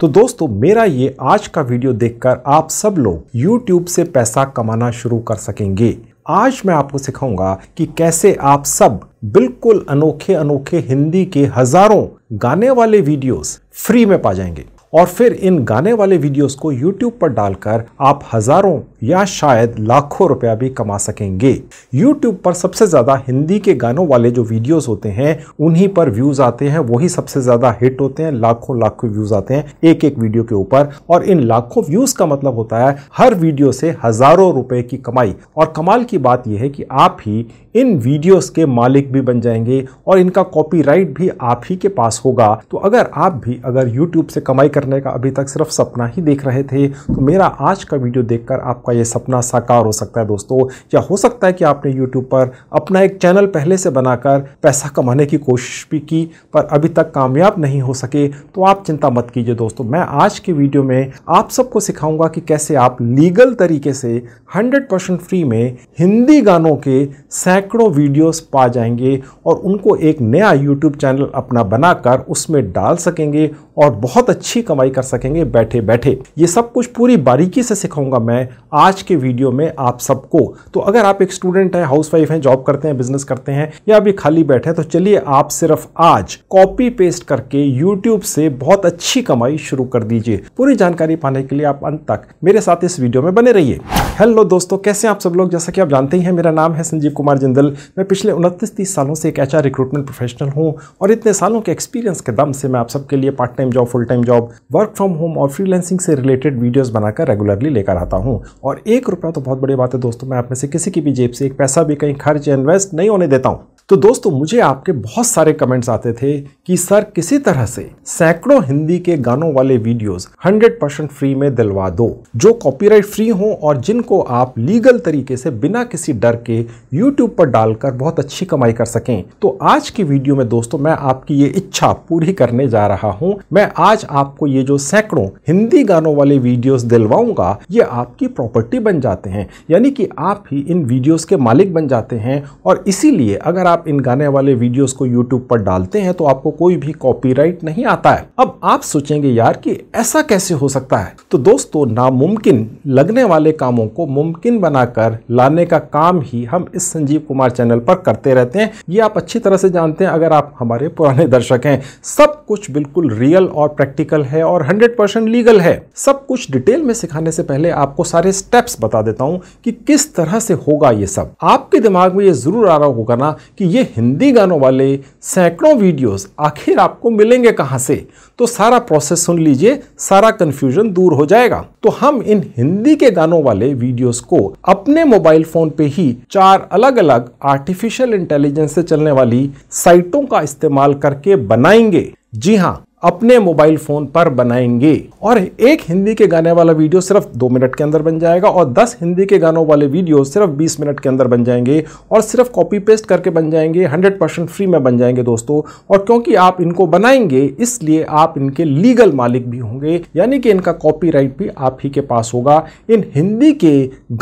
तो दोस्तों मेरा ये आज का वीडियो देखकर आप सब लोग YouTube से पैसा कमाना शुरू कर सकेंगे आज मैं आपको सिखाऊंगा कि कैसे आप सब बिल्कुल अनोखे अनोखे हिंदी के हजारों गाने वाले वीडियोस फ्री में पा जाएंगे और फिर इन गाने वाले वीडियोस को YouTube पर डालकर आप हजारों या शायद लाखों रुपया भी कमा सकेंगे YouTube पर सबसे ज़्यादा हिंदी के गानों वाले जो वीडियोस होते हैं उन्हीं पर व्यूज़ आते हैं वही सबसे ज़्यादा हिट होते हैं लाखों लाखों व्यूज़ आते हैं एक एक वीडियो के ऊपर और इन लाखों व्यूज़ का मतलब होता है हर वीडियो से हज़ारों रुपए की कमाई और कमाल की बात यह है कि आप ही इन वीडियोस के मालिक भी बन जाएंगे और इनका कॉपीराइट भी आप ही के पास होगा तो अगर आप भी अगर यूट्यूब से कमाई कर करने का अभी तक सिर्फ सपना ही देख रहे थे तो मेरा आज का वीडियो देखकर आपका यह सपना साकार हो सकता है दोस्तों या हो सकता है कि आपने यूट्यूब पर अपना एक चैनल पहले से बनाकर पैसा कमाने की कोशिश भी की पर अभी तक कामयाब नहीं हो सके तो आप चिंता मत कीजिए दोस्तों मैं आज की वीडियो में आप सबको सिखाऊंगा कि कैसे आप लीगल तरीके से 100% फ्री में हिंदी गानों के सैकड़ों वीडियोस पा जाएंगे और उनको एक नया यूट्यूब चैनल अपना बनाकर उसमें डाल सकेंगे और बहुत अच्छी कमाई कर सकेंगे बैठे बैठे ये सब कुछ पूरी बारीकी से सिखाऊंगा मैं आज के वीडियो में आप सबको तो अगर आप एक स्टूडेंट हैं वाइफ हैं जॉब करते हैं बिजनेस करते हैं या अभी खाली बैठे हैं तो चलिए आप सिर्फ आज कॉपी पेस्ट करके यूट्यूब से बहुत अच्छी कमाई शुरू कर दीजिए पूरी जानकारी पाने के लिए आप अंत तक मेरे साथ इस वीडियो में बने रहिए हेलो दोस्तों कैसे आप सब लोग जैसा कि आप जानते ही हैं मेरा नाम है संजीव कुमार जिंदल मैं पिछले उनतीस तीस सालों से एक एचआर रिक्रूटमेंट प्रोफेशनल हूं और इतने सालों के एक्सपीरियंस के दम से मैं आप सबके लिए part time job full time job work from home और फ्रीलैंसिंग से रिलेटेड वीडियोस बनाकर रेगुलरली लेकर आता हूँ और एक रुपया तो बहुत बड़ी बात है दोस्तों मैं आप में से किसी की भी जेब से एक पैसा भी कहीं खर्च इन्वेस्ट नहीं होने देता हूँ तो दोस्तों मुझे आपके बहुत सारे कमेंट्स आते थे कि सर किसी तरह से सैकड़ों हिंदी के गानों वाले वीडियोस 100 परसेंट फ्री में दिलवा दो जो कॉपीराइट फ्री हो और जिनको आप लीगल तरीके से बिना किसी डर के यूट्यूब पर डालकर बहुत अच्छी कमाई कर सकें तो आज की वीडियो में दोस्तों मैं आपकी ये इच्छा पूरी करने जा रहा हूँ मैं आज आपको ये जो सैकड़ों हिंदी गानों वाले वीडियोज दिलवाऊंगा ये आपकी प्रॉपर्टी बन जाते हैं यानी कि आप ही इन वीडियोज के मालिक बन जाते हैं और इसीलिए अगर आप आप इन गाने वाले वीडियोस को YouTube पर डालते हैं तो आपको कोई भी कॉपीराइट नहीं आता है अब आप सोचेंगे यार कि ऐसा कैसे हो सकता है तो दोस्तों नामुमकिन लगने वाले कामों को मुमकिन बनाकर लाने का काम ही हम इस संजीव कुमार चैनल पर करते रहते हैं ये आप अच्छी तरह से जानते हैं अगर आप हमारे पुराने दर्शक हैं सब कुछ बिल्कुल रियल और प्रैक्टिकल है और 100% लीगल है सब कुछ डिटेल में सिखाने से पहले आपको सारे स्टेप्स बता देता हूँ कि किस तरह से होगा ये सब आपके दिमाग में ये जरूर आ रहा होगा ना कि ये हिंदी गानों वाले सैकड़ों वीडियोस आखिर आपको मिलेंगे कहाँ से तो सारा प्रोसेस सुन लीजिए सारा कन्फ्यूजन दूर हो जाएगा तो हम इन हिंदी के गानों वाले वीडियोस को अपने मोबाइल फोन पे ही चार अलग अलग आर्टिफिशियल इंटेलिजेंस से चलने वाली साइटों का इस्तेमाल करके बनाएंगे जी हाँ अपने मोबाइल फोन पर बनाएंगे और एक हिंदी के गाने वाला वीडियो सिर्फ दो मिनट के अंदर बन जाएगा और दस हिंदी के गानों वाले वीडियो सिर्फ बीस मिनट के अंदर बन जाएंगे और सिर्फ कॉपी पेस्ट करके बन जाएंगे हंड्रेड परसेंट फ्री में बन जाएंगे दोस्तों और क्योंकि आप इनको बनाएंगे इसलिए आप इनके लीगल मालिक भी होंगे यानी कि इनका कॉपी भी आप ही के पास होगा इन हिंदी के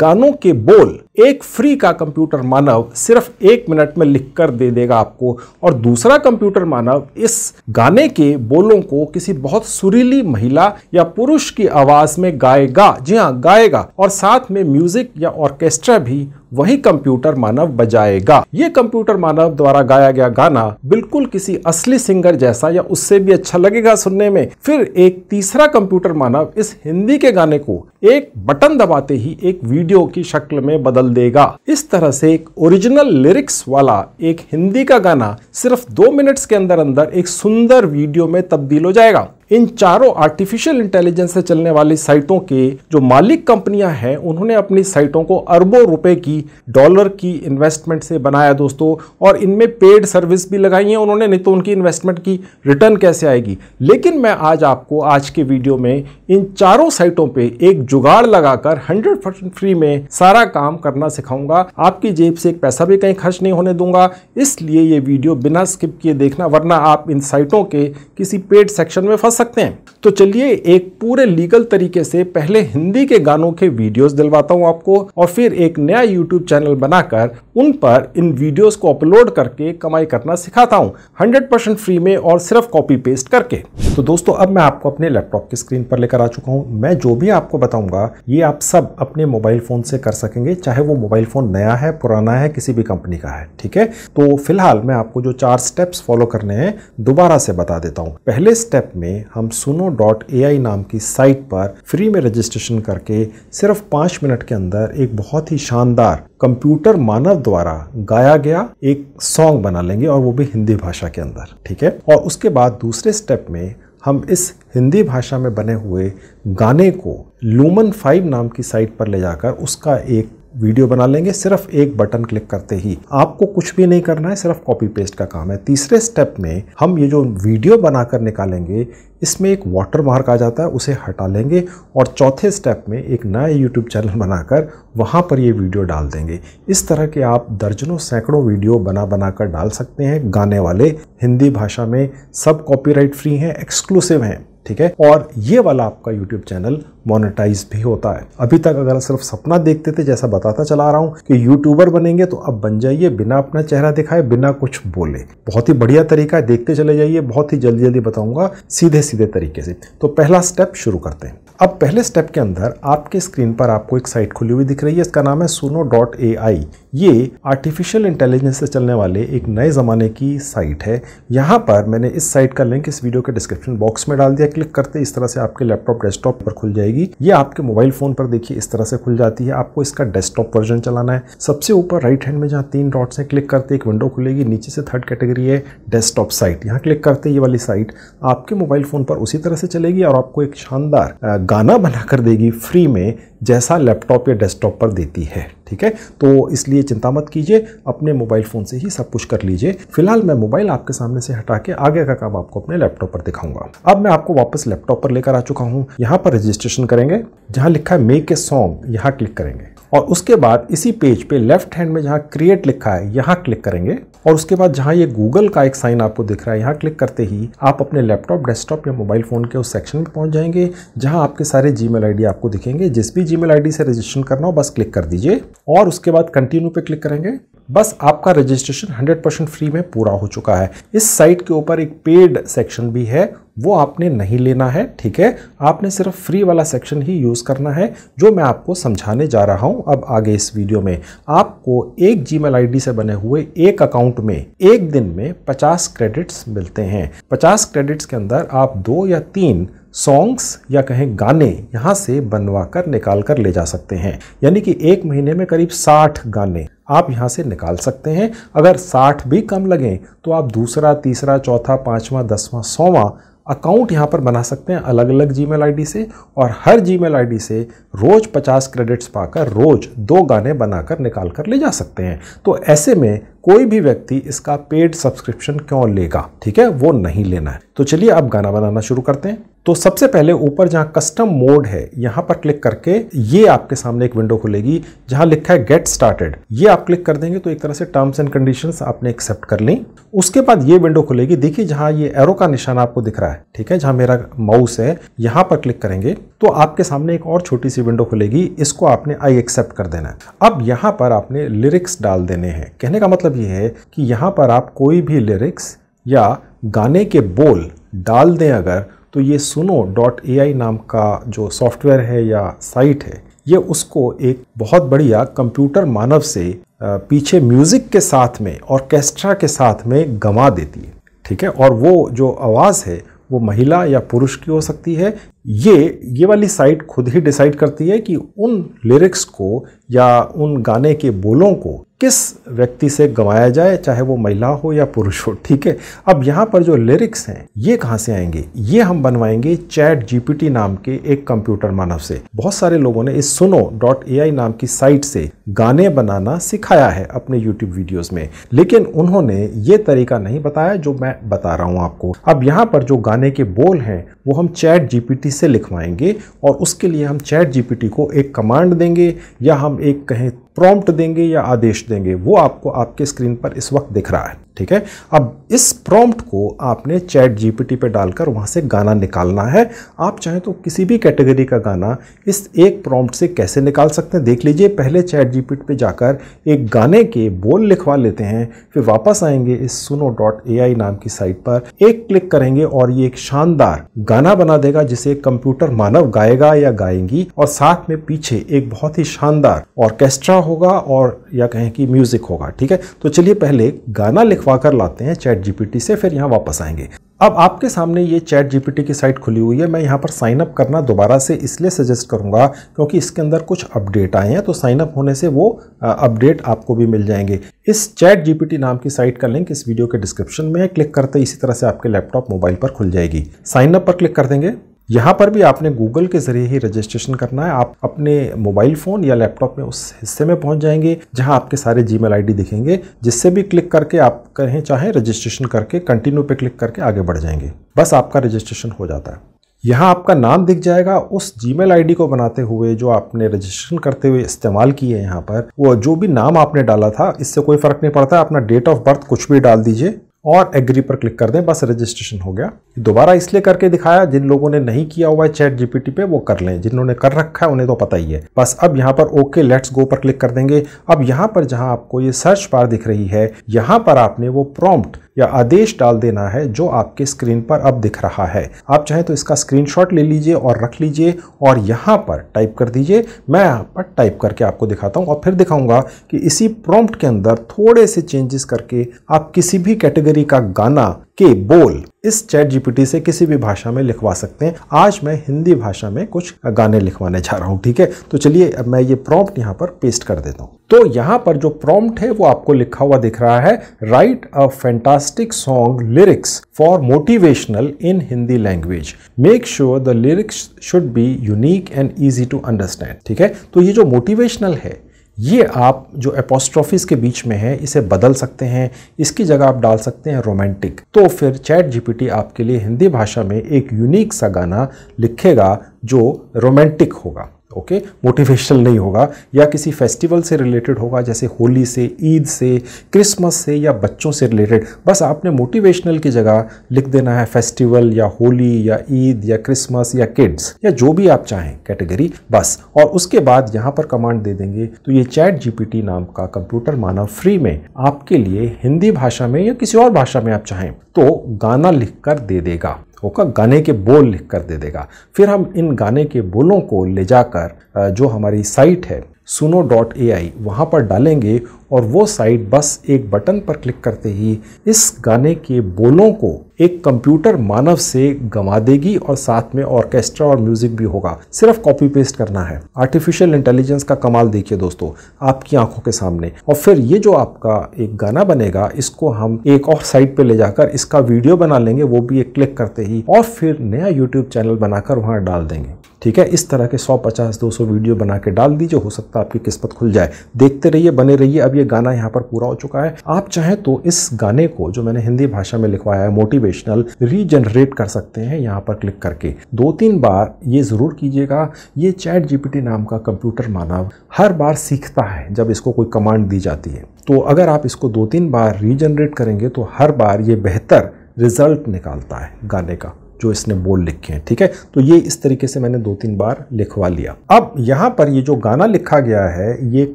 गानों के बोल एक फ्री का कंप्यूटर मानव सिर्फ एक मिनट में लिख कर दे देगा आपको और दूसरा कंप्यूटर मानव इस गाने के बोलों को किसी बहुत सुरीली महिला या पुरुष की आवाज में गाएगा जी हाँ गाएगा और साथ में म्यूजिक या ऑर्केस्ट्रा भी वही कंप्यूटर मानव बजाएगा ये कंप्यूटर मानव द्वारा गाया गया गाना बिल्कुल किसी असली सिंगर जैसा या उससे भी अच्छा लगेगा सुनने में फिर एक तीसरा कंप्यूटर मानव इस हिंदी के गाने को एक बटन दबाते ही एक वीडियो की शक्ल में बदल देगा इस तरह से एक ओरिजिनल लिरिक्स वाला एक हिंदी का गाना सिर्फ दो मिनट्स के अंदर अंदर एक सुंदर वीडियो में तब्दील हो जाएगा इन चारों आर्टिफिशियल इंटेलिजेंस से चलने वाली साइटों के जो मालिक कंपनियां हैं उन्होंने अपनी साइटों को अरबों रुपए की डॉलर की इन्वेस्टमेंट से बनाया दोस्तों और इनमें पेड सर्विस भी लगाई है उन्होंने नहीं तो उनकी इन्वेस्टमेंट की रिटर्न कैसे आएगी लेकिन मैं आज आपको आज के वीडियो में इन चारों साइटों पर एक जुगाड़ लगाकर हंड्रेड परसेंट फ्री में सारा काम करना सिखाऊंगा आपकी जेब से एक पैसा भी कहीं खर्च नहीं होने दूंगा इसलिए ये वीडियो बिना स्किप किए देखना वरना आप इन साइटों के किसी पेड सेक्शन में फंस सकते हैं तो चलिए एक पूरे लीगल तरीके से पहले हिंदी के गानों के वीडियोस दिलवाता हूँ आपको और फिर एक नया यूट्यूब चैनल बनाकर उन पर इन वीडियोस को अपलोड करके कमाई करना सिखाता हूँ 100% परसेंट फ्री में और सिर्फ कॉपी पेस्ट करके तो दोस्तों अब मैं आपको अपने लैपटॉप की स्क्रीन पर लेकर आ चुका हूँ मैं जो भी आपको बताऊंगा ये आप सब अपने मोबाइल फ़ोन से कर सकेंगे चाहे वो मोबाइल फ़ोन नया है पुराना है किसी भी कंपनी का है ठीक है तो फिलहाल मैं आपको जो चार स्टेप्स फॉलो करने हैं दोबारा से बता देता हूँ पहले स्टेप में हम सुनो डॉट ए नाम की साइट पर फ्री में रजिस्ट्रेशन करके सिर्फ पाँच मिनट के अंदर एक बहुत ही शानदार कंप्यूटर मानव द्वारा गाया गया एक सॉन्ग बना लेंगे और वो भी हिंदी भाषा के अंदर ठीक है और उसके बाद दूसरे स्टेप में हम इस हिंदी भाषा में बने हुए गाने को लूमन फाइव नाम की साइट पर ले जाकर उसका एक वीडियो बना लेंगे सिर्फ एक बटन क्लिक करते ही आपको कुछ भी नहीं करना है सिर्फ कॉपी पेस्ट का काम है तीसरे स्टेप में हम ये जो वीडियो बनाकर निकालेंगे इसमें एक वाटर मार्क आ जाता है उसे हटा लेंगे और चौथे स्टेप में एक नया यूट्यूब चैनल बनाकर वहाँ पर ये वीडियो डाल देंगे इस तरह के आप दर्जनों सैकड़ों वीडियो बना बना कर डाल सकते हैं गाने वाले हिंदी भाषा में सब कॉपीराइट फ्री हैं एक्सक्लूसिव हैं ठीक है और ये वाला आपका यूट्यूब चैनल मोनेटाइज भी होता है अभी तक अगर सिर्फ सपना देखते थे जैसा बताता चला रहा हूँ कि यूट्यूबर बनेंगे तो अब बन जाइए बिना अपना चेहरा दिखाए बिना कुछ बोले बहुत ही बढ़िया तरीका है देखते चले जाइए बहुत ही जल्दी जल्दी बताऊंगा सीधे सीधे तरीके से तो पहला स्टेप शुरू करते हैं अब पहले स्टेप के अंदर आपके स्क्रीन पर आपको एक साइट खुली हुई दिख रही है इसका नाम है सुनो डॉट ए आई ये आर्टिफिशियल इंटेलिजेंस से चलने वाले एक नए ज़माने की साइट है यहाँ पर मैंने इस साइट का लिंक इस वीडियो के डिस्क्रिप्शन बॉक्स में डाल दिया क्लिक करते इस तरह से आपके लैपटॉप डेस्कटॉप पर खुल जाएगी ये आपके मोबाइल फ़ोन पर देखिए इस तरह से खुल जाती है आपको इसका डेस्कटॉप वर्जन चलाना है सबसे ऊपर राइट हैंड में जहाँ तीन डॉट्स हैं क्लिक करते एक विंडो खुलेगी नीचे से थर्ड कैटेगरी है डेस्कटॉप साइट यहाँ क्लिक करते ये वाली साइट आपके मोबाइल फ़ोन पर उसी तरह से चलेगी और आपको एक शानदार गाना बना कर देगी फ्री में जैसा लैपटॉप या डेस्कटॉप पर देती है ठीक है तो इसलिए चिंता मत कीजिए अपने मोबाइल फ़ोन से ही सब कुछ कर लीजिए फिलहाल मैं मोबाइल आपके सामने से हटा के आगे का काम आपको अपने लैपटॉप पर दिखाऊंगा अब मैं आपको वापस लैपटॉप पर लेकर आ चुका हूँ यहाँ पर रजिस्ट्रेशन करेंगे जहाँ लिखा है मेक ए सॉन्ग यहाँ क्लिक करेंगे और उसके बाद इसी पेज पे लेफ्ट हैंड में जहाँ क्रिएट लिखा है यहाँ क्लिक करेंगे और उसके बाद जहाँ ये गूगल का एक साइन आपको दिख रहा है यहाँ क्लिक करते ही आप अपने लैपटॉप डेस्कटॉप या मोबाइल फ़ोन के उस सेक्शन में पहुँच जाएंगे जहाँ आपके सारे जी मेल आपको दिखेंगे जिस भी जीमेल आईडी से रजिस्ट्रेशन करना हो बस क्लिक कर दीजिए और उसके बाद कंटिन्यू पे क्लिक करेंगे बस आपका रजिस्ट्रेशन 100% फ्री में पूरा हो चुका है इस साइट के ऊपर एक पेड सेक्शन भी है वो आपने नहीं लेना है ठीक है आपने सिर्फ फ्री वाला सेक्शन ही यूज़ करना है जो मैं आपको समझाने जा रहा हूँ अब आगे इस वीडियो में आपको एक जी मेल से बने हुए एक अकाउंट में एक दिन में पचास क्रेडिट्स मिलते हैं पचास क्रेडिट्स के अंदर आप दो या तीन सॉन्ग्स या कहें गाने यहाँ से बनवा कर निकाल कर ले जा सकते हैं यानी कि एक महीने में करीब 60 गाने आप यहाँ से निकाल सकते हैं अगर 60 भी कम लगें तो आप दूसरा तीसरा चौथा पांचवा, दसवां सौवा अकाउंट यहाँ पर बना सकते हैं अलग अलग जी मेल से और हर जी मेल से रोज़ पचास क्रेडिट्स पाकर रोज़ दो गाने बनाकर निकाल कर ले जा सकते हैं तो ऐसे में कोई भी व्यक्ति इसका पेड सब्सक्रिप्शन क्यों लेगा ठीक है वो नहीं लेना है तो चलिए अब गाना बनाना शुरू करते हैं तो सबसे पहले ऊपर जहां कस्टम मोड है यहां पर क्लिक करके ये आपके सामने एक विंडो खुलेगी जहां लिखा है गेट स्टार्टेड ये आप क्लिक कर देंगे तो एक तरह से टर्म्स एंड कंडीशन आपने एक्सेप्ट कर ली उसके बाद ये विंडो खुलेगी देखिए जहां ये एरो का निशान आपको दिख रहा है ठीक है जहां मेरा माउस है यहां पर क्लिक करेंगे तो आपके सामने एक और छोटी सी विंडो खुलेगी इसको आपने आई एक्सेप्ट कर देना है अब यहां पर आपने लिरिक्स डाल देने हैं कहने का मतलब ये है कि यहां पर आप कोई भी लिरिक्स या गाने के बोल डाल दें अगर तो ये सुनो डॉट ए नाम का जो सॉफ्टवेयर है या साइट है ये उसको एक बहुत बढ़िया कंप्यूटर मानव से पीछे म्यूज़िक के साथ में ऑर्केस्ट्रा के साथ में गंवा देती है ठीक है और वो जो आवाज़ है वो महिला या पुरुष की हो सकती है ये ये वाली साइट खुद ही डिसाइड करती है कि उन लिरिक्स को या उन गाने के बोलों को किस व्यक्ति से गवाया जाए चाहे वो महिला हो या पुरुष हो ठीक है अब यहाँ पर जो लिरिक्स हैं ये कहाँ से आएंगे ये हम बनवाएंगे चैट जीपीटी नाम के एक कंप्यूटर मानव से बहुत सारे लोगों ने इस सुनो डॉट ए नाम की साइट से गाने बनाना सिखाया है अपने यूट्यूब वीडियोस में लेकिन उन्होंने ये तरीका नहीं बताया जो मैं बता रहा हूँ आपको अब यहाँ पर जो गाने के बोल हैं वो हम चैट जीपीटी जीपीटी से लिखवाएंगे और उसके लिए हम चैट जीपीटी को एक कमांड देंगे या हम एक कहें प्रॉम्प्ट देंगे या आदेश देंगे वो आपको आपके स्क्रीन पर इस वक्त दिख रहा है ठीक है अब इस प्रॉम्प्ट को आपने चैट जीपीटी पे डालकर वहां से गाना निकालना है आप चाहें तो किसी भी कैटेगरी का गाना इस एक प्रॉम्प्ट से कैसे निकाल सकते हैं देख लीजिए पहले चैट जीपीटी पे जाकर एक गाने के बोल लिखवा लेते हैं फिर वापस आएंगे इस सुनो डॉट ए नाम की साइट पर एक क्लिक करेंगे और ये एक शानदार गाना बना देगा जिसे कंप्यूटर मानव गाएगा या गाएंगी और साथ में पीछे एक बहुत ही शानदार ऑर्केस्ट्रा होगा और या कहें कि म्यूज़िक होगा ठीक है तो चलिए पहले गाना लिखवा कर लाते हैं चैट जीपीटी से फिर यहाँ वापस आएंगे अब आपके सामने ये चैट जीपीटी की साइट खुली हुई है मैं यहाँ पर साइन अप करना दोबारा से इसलिए सजेस्ट करूँगा क्योंकि इसके अंदर कुछ अपडेट आए हैं तो साइन अप होने से वो अपडेट आपको भी मिल जाएंगे इस चैट जीपीटी नाम की साइट का लिंक इस वीडियो के डिस्क्रिप्शन में है क्लिक करते इसी तरह से आपके लैपटॉप मोबाइल पर खुल जाएगी साइन अप पर क्लिक कर देंगे यहाँ पर भी आपने गूगल के ज़रिए ही रजिस्ट्रेशन करना है आप अपने मोबाइल फ़ोन या लैपटॉप में उस हिस्से में पहुँच जाएंगे जहाँ आपके सारे जी मेल दिखेंगे जिससे भी क्लिक करके आप कहें चाहे रजिस्ट्रेशन करके कंटिन्यू पे क्लिक करके आगे बढ़ जाएंगे बस आपका रजिस्ट्रेशन हो जाता है यहाँ आपका नाम दिख जाएगा उस जी मेल को बनाते हुए जो आपने रजिस्ट्रेशन करते हुए इस्तेमाल किए यहाँ पर वो जो भी नाम आपने डाला था इससे कोई फ़र्क नहीं पड़ता अपना डेट ऑफ बर्थ कुछ भी डाल दीजिए और एग्री पर क्लिक कर दें बस रजिस्ट्रेशन हो गया दोबारा इसलिए करके दिखाया जिन लोगों ने नहीं किया हुआ है चैट जीपीटी पे वो कर लें जिन्होंने कर रखा है उन्हें तो पता ही है बस अब यहाँ पर ओके लेट्स गो पर क्लिक कर देंगे अब यहाँ पर जहाँ आपको ये सर्च पार दिख रही है यहाँ पर आपने वो प्रॉम्प्ट या आदेश डाल देना है जो आपके स्क्रीन पर अब दिख रहा है आप चाहें तो इसका स्क्रीनशॉट ले लीजिए और रख लीजिए और यहाँ पर टाइप कर दीजिए मैं यहाँ पर टाइप करके आपको दिखाता हूँ और फिर दिखाऊंगा कि इसी प्रॉम्प्ट के अंदर थोड़े से चेंजेस करके आप किसी भी कैटेगरी का गाना के बोल इस चैट जीपीटी से किसी भी भाषा में लिखवा सकते हैं आज मैं हिंदी भाषा में कुछ गाने लिखवाने जा रहा हूँ ठीक है तो चलिए अब मैं ये प्रॉम्प्ट यहाँ पर पेस्ट कर देता हूँ तो यहाँ पर जो प्रॉम्प्ट है वो आपको लिखा हुआ दिख रहा है right a fantastic song lyrics for motivational in Hindi language make sure the lyrics should be unique and easy to understand ठीक है तो ये जो मोटिवेशनल है ये आप जो अपोस्ट्रॉफिस के बीच में है इसे बदल सकते हैं इसकी जगह आप डाल सकते हैं रोमांटिक तो फिर चैट जीपीटी आपके लिए हिंदी भाषा में एक यूनिक सा गाना लिखेगा जो रोमांटिक होगा ओके okay? मोटिवेशनल नहीं होगा या किसी फेस्टिवल से रिलेटेड होगा जैसे होली से ईद से क्रिसमस से या बच्चों से रिलेटेड बस आपने मोटिवेशनल की जगह लिख देना है फेस्टिवल या होली या ईद या क्रिसमस या किड्स या जो भी आप चाहें कैटेगरी बस और उसके बाद यहाँ पर कमांड दे देंगे तो ये चैट जीपीटी नाम का कंप्यूटर मानव फ्री में आपके लिए हिंदी भाषा में या किसी और भाषा में आप चाहें तो गाना लिख कर दे देगा तो होगा गाने के बोल लिख कर दे देगा फिर हम इन गाने के बोलों को ले जाकर जो हमारी साइट है सुनो डॉट ए आई वहाँ पर डालेंगे और वो साइट बस एक बटन पर क्लिक करते ही इस गाने के बोलों को एक कंप्यूटर मानव से गंवा देगी और साथ में ऑर्केस्ट्रा और म्यूजिक भी होगा सिर्फ कॉपी पेस्ट करना है आर्टिफिशियल इंटेलिजेंस का कमाल देखिए दोस्तों आपकी आंखों के सामने और फिर ये जो आपका एक गाना बनेगा इसको हम एक और साइट पे ले जाकर इसका वीडियो बना लेंगे वो भी एक क्लिक करते ही और फिर नया यूट्यूब चैनल बनाकर वहां डाल देंगे ठीक है इस तरह के 150 200 वीडियो बना के डाल दीजिए हो सकता है आपकी किस्मत खुल जाए देखते रहिए बने रहिए अब ये गाना यहाँ पर पूरा हो चुका है आप चाहें तो इस गाने को जो मैंने हिंदी भाषा में लिखवाया है मोटिवेशनल रीजनरेट कर सकते हैं यहाँ पर क्लिक करके दो तीन बार ये ज़रूर कीजिएगा ये चैट जीपीटी नाम का कंप्यूटर मानव हर बार सीखता है जब इसको कोई कमांड दी जाती है तो अगर आप इसको दो तीन बार रीजनरेट करेंगे तो हर बार ये बेहतर रिजल्ट निकालता है गाने का जो इसने बोल लिखे हैं ठीक है तो ये इस तरीके से मैंने दो तीन बार लिखवा लिया अब यहाँ पर ये जो गाना लिखा गया है ये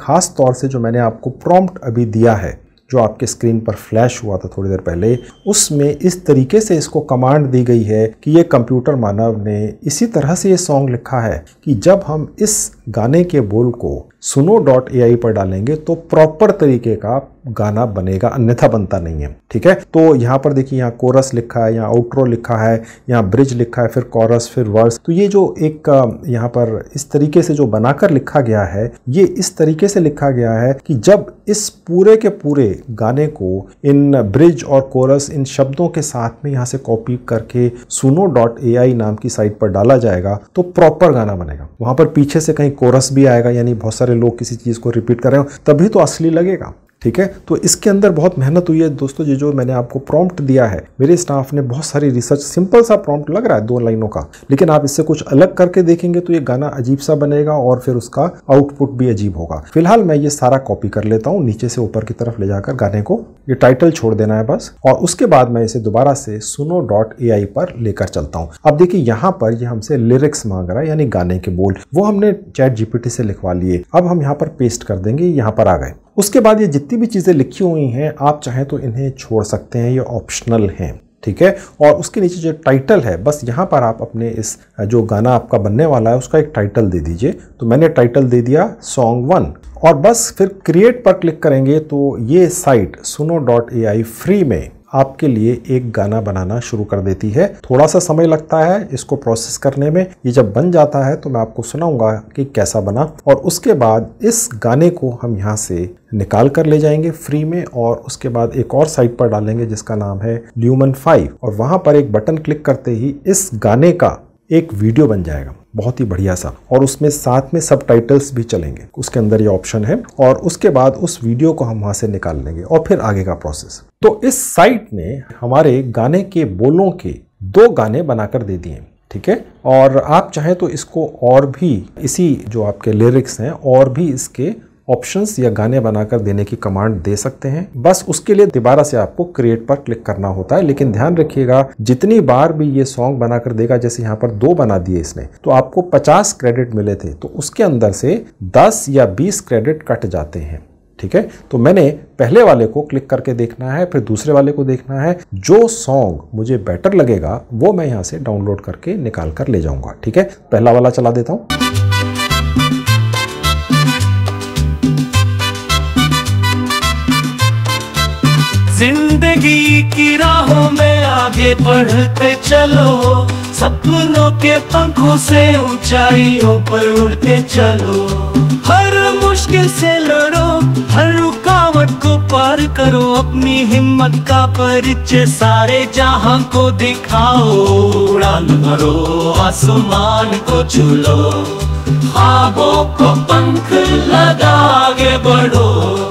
खास तौर से जो मैंने आपको प्रॉम्प्ट अभी दिया है जो आपके स्क्रीन पर फ्लैश हुआ था थोड़ी देर पहले उसमें इस तरीके से इसको कमांड दी गई है कि ये कंप्यूटर मानव ने इसी तरह से ये सॉन्ग लिखा है कि जब हम इस गाने के बोल को सुनो डॉट ए पर डालेंगे तो प्रॉपर तरीके का गाना बनेगा अन्यथा बनता नहीं है ठीक है तो यहाँ पर देखिए यहाँ कोरस लिखा है यहाँ आउट्रो लिखा है यहाँ ब्रिज लिखा है फिर कोरस फिर वर्स तो ये जो एक यहाँ पर इस तरीके से जो बनाकर लिखा गया है ये इस तरीके से लिखा गया है कि जब इस पूरे के पूरे गाने को इन ब्रिज और कोरस इन शब्दों के साथ में यहाँ से कॉपी करके सुनो डॉट ए आई नाम की साइट पर डाला जाएगा तो प्रॉपर गाना बनेगा वहाँ पर पीछे से कहीं कोरस भी आएगा यानी बहुत सारे लोग किसी चीज़ को रिपीट कर रहे हो तभी तो असली लगेगा ठीक है तो इसके अंदर बहुत मेहनत हुई है दोस्तों ये जो मैंने आपको प्रॉम्प्ट दिया है मेरे स्टाफ ने बहुत सारी रिसर्च सिंपल सा प्रॉम्प्ट लग रहा है दो लाइनों का लेकिन आप इससे कुछ अलग करके देखेंगे तो ये गाना अजीब सा बनेगा और फिर उसका आउटपुट भी अजीब होगा फिलहाल मैं ये सारा कॉपी कर लेता हूँ नीचे से ऊपर की तरफ ले जाकर गाने को ये टाइटल छोड़ देना है बस और उसके बाद मैं इसे दोबारा से सुनो डॉट ए आई पर लेकर चलता हूँ अब देखिए यहाँ पर ये हमसे लिरिक्स मांग रहा है यानी गाने के बोल वो हमने चैट जीपीटी से लिखवा लिए अब हम यहाँ पर पेस्ट कर देंगे यहाँ पर आ गए उसके बाद ये जितनी भी चीज़ें लिखी हुई हैं आप चाहें तो इन्हें छोड़ सकते हैं ये ऑप्शनल हैं ठीक है और उसके नीचे जो टाइटल है बस यहाँ पर आप अपने इस जो गाना आपका बनने वाला है उसका एक टाइटल दे दीजिए तो मैंने टाइटल दे दिया सॉन्ग वन और बस फिर क्रिएट पर क्लिक करेंगे तो ये साइट सुनो डॉट ए आई फ्री में आपके लिए एक गाना बनाना शुरू कर देती है थोड़ा सा समय लगता है इसको प्रोसेस करने में ये जब बन जाता है तो मैं आपको सुनाऊंगा कि कैसा बना और उसके बाद इस गाने को हम यहाँ से निकाल कर ले जाएंगे फ्री में और उसके बाद एक और साइट पर डालेंगे जिसका नाम है ल्यूमन फाइव और वहाँ पर एक बटन क्लिक करते ही इस गाने का एक वीडियो बन जाएगा बहुत ही बढ़िया सा और उसमें साथ में सब टाइटल्स भी चलेंगे उसके अंदर ये ऑप्शन है और उसके बाद उस वीडियो को हम वहाँ से निकाल लेंगे और फिर आगे का प्रोसेस तो इस साइट ने हमारे गाने के बोलों के दो गाने बनाकर दे दिए ठीक है और आप चाहें तो इसको और भी इसी जो आपके लिरिक्स हैं और भी इसके ऑप्शंस या गाने बनाकर देने की कमांड दे सकते हैं बस उसके लिए दोबारा से आपको क्रिएट पर क्लिक करना होता है लेकिन ध्यान रखिएगा जितनी बार भी ये सॉन्ग बनाकर देगा जैसे यहाँ पर दो बना दिए इसने तो आपको 50 क्रेडिट मिले थे तो उसके अंदर से 10 या 20 क्रेडिट कट जाते हैं ठीक है तो मैंने पहले वाले को क्लिक करके देखना है फिर दूसरे वाले को देखना है जो सॉन्ग मुझे बेटर लगेगा वो मैं यहाँ से डाउनलोड करके निकाल कर ले जाऊंगा ठीक है पहला वाला चला देता हूँ जिंदगी की राहों में आगे बढ़ते चलो सपनों के पंखों से ऊंचाइयों पर उड़ते चलो हर मुश्किल से लड़ो हर रुकावट को पार करो अपनी हिम्मत का परिचय सारे जहां को दिखाओ उड़ान भरो आसमान को चुलो आगो को पंख लगा आगे बढ़ो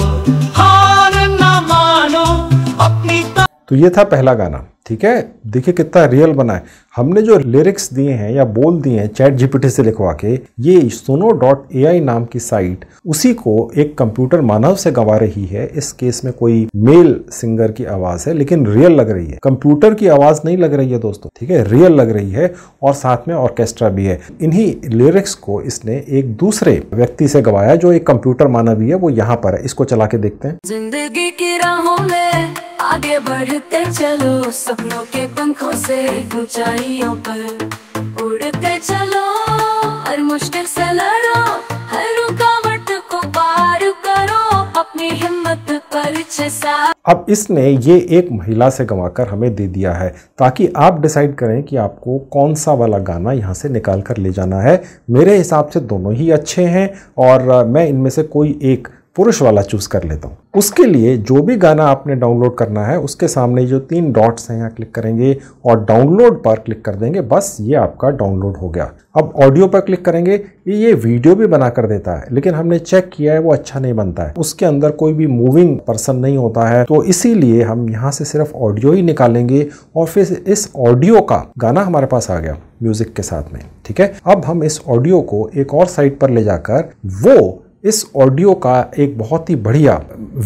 तो ये था पहला गाना ठीक है देखिए कितना रियल बना है हमने जो लिरिक्स दिए हैं या बोल दिए हैं चैट जीपीटी से लिखवा के ये सोनो डॉट ए आई नाम की साइट उसी को एक कंप्यूटर मानव से गवा रही है इस केस में कोई मेल सिंगर की आवाज़ है लेकिन रियल लग रही है कंप्यूटर की आवाज़ नहीं लग रही है दोस्तों ठीक है रियल लग रही है और साथ में ऑर्केस्ट्रा भी है इन्हीं लिरिक्स को इसने एक दूसरे व्यक्ति से गवाया जो एक कंप्यूटर मानवी है वो यहाँ पर है इसको चला के देखते हैं जिंदगी की राहों में आगे बढ़ते चलो सपनों के पंखों से ऊंचाइयों पर उड़ते चलो हर मुश्किल से लड़ो हर रुकावट को पार करो अपनी हिम्मत पर सा अब इसने ये एक महिला से गवाकर हमें दे दिया है ताकि आप डिसाइड करें कि आपको कौन सा वाला गाना यहाँ से निकाल कर ले जाना है मेरे हिसाब से दोनों ही अच्छे हैं और मैं इनमें से कोई एक पुरुष वाला चूज़ कर लेता हूँ उसके लिए जो भी गाना आपने डाउनलोड करना है उसके सामने जो तीन डॉट्स हैं यहाँ क्लिक करेंगे और डाउनलोड पर क्लिक कर देंगे बस ये आपका डाउनलोड हो गया अब ऑडियो पर क्लिक करेंगे ये वीडियो भी बना कर देता है लेकिन हमने चेक किया है वो अच्छा नहीं बनता है उसके अंदर कोई भी मूविंग पर्सन नहीं होता है तो इसीलिए हम यहाँ से सिर्फ ऑडियो ही निकालेंगे और फिर इस ऑडियो का गाना हमारे पास आ गया म्यूजिक के साथ में ठीक है अब हम इस ऑडियो को एक और साइट पर ले जाकर वो इस ऑडियो का एक बहुत ही बढ़िया